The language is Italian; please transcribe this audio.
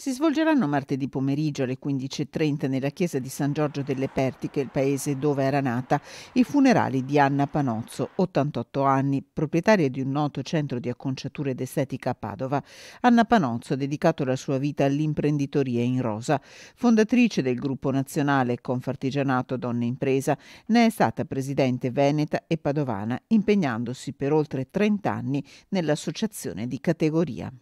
si svolgeranno martedì pomeriggio alle 15.30 nella chiesa di San Giorgio delle Pertiche, il paese dove era nata, i funerali di Anna Panozzo, 88 anni, proprietaria di un noto centro di acconciature ed estetica a Padova. Anna Panozzo ha dedicato la sua vita all'imprenditoria in rosa. Fondatrice del gruppo nazionale Confartigianato Donne Impresa, ne è stata presidente veneta e padovana, impegnandosi per oltre 30 anni nell'associazione di categoria.